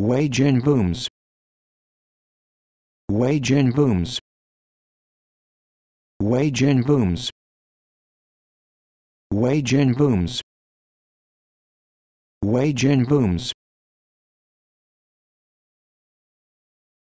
Wage in booms. Wage in booms. Wage in booms. Wage in booms. Wage in booms.